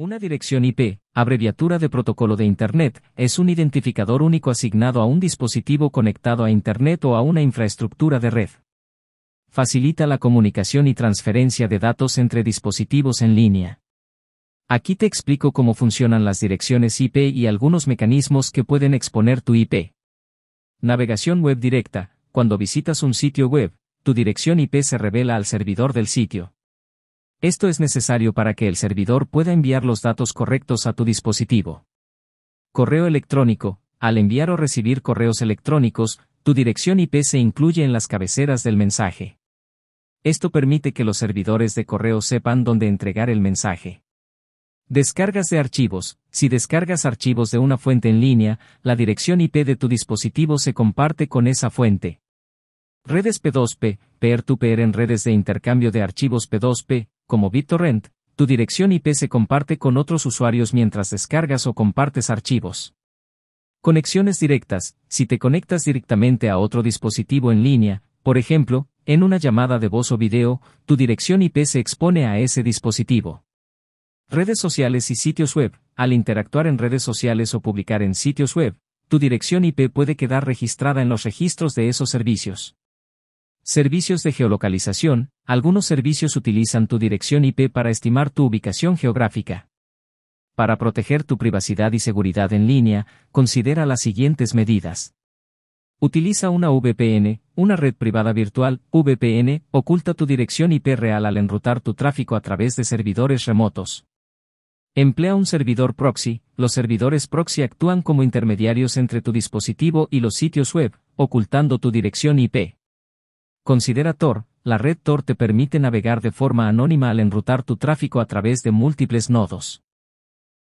Una dirección IP, abreviatura de protocolo de Internet, es un identificador único asignado a un dispositivo conectado a Internet o a una infraestructura de red. Facilita la comunicación y transferencia de datos entre dispositivos en línea. Aquí te explico cómo funcionan las direcciones IP y algunos mecanismos que pueden exponer tu IP. Navegación web directa. Cuando visitas un sitio web, tu dirección IP se revela al servidor del sitio. Esto es necesario para que el servidor pueda enviar los datos correctos a tu dispositivo. Correo electrónico. Al enviar o recibir correos electrónicos, tu dirección IP se incluye en las cabeceras del mensaje. Esto permite que los servidores de correo sepan dónde entregar el mensaje. Descargas de archivos. Si descargas archivos de una fuente en línea, la dirección IP de tu dispositivo se comparte con esa fuente. Redes P2P, peer-to-peer en redes de intercambio de archivos P2P, como BitTorrent, tu dirección IP se comparte con otros usuarios mientras descargas o compartes archivos. Conexiones directas, si te conectas directamente a otro dispositivo en línea, por ejemplo, en una llamada de voz o video, tu dirección IP se expone a ese dispositivo. Redes sociales y sitios web, al interactuar en redes sociales o publicar en sitios web, tu dirección IP puede quedar registrada en los registros de esos servicios. Servicios de geolocalización. Algunos servicios utilizan tu dirección IP para estimar tu ubicación geográfica. Para proteger tu privacidad y seguridad en línea, considera las siguientes medidas. Utiliza una VPN, una red privada virtual, VPN, oculta tu dirección IP real al enrutar tu tráfico a través de servidores remotos. Emplea un servidor proxy, los servidores proxy actúan como intermediarios entre tu dispositivo y los sitios web, ocultando tu dirección IP. Considera Tor, la red Tor te permite navegar de forma anónima al enrutar tu tráfico a través de múltiples nodos.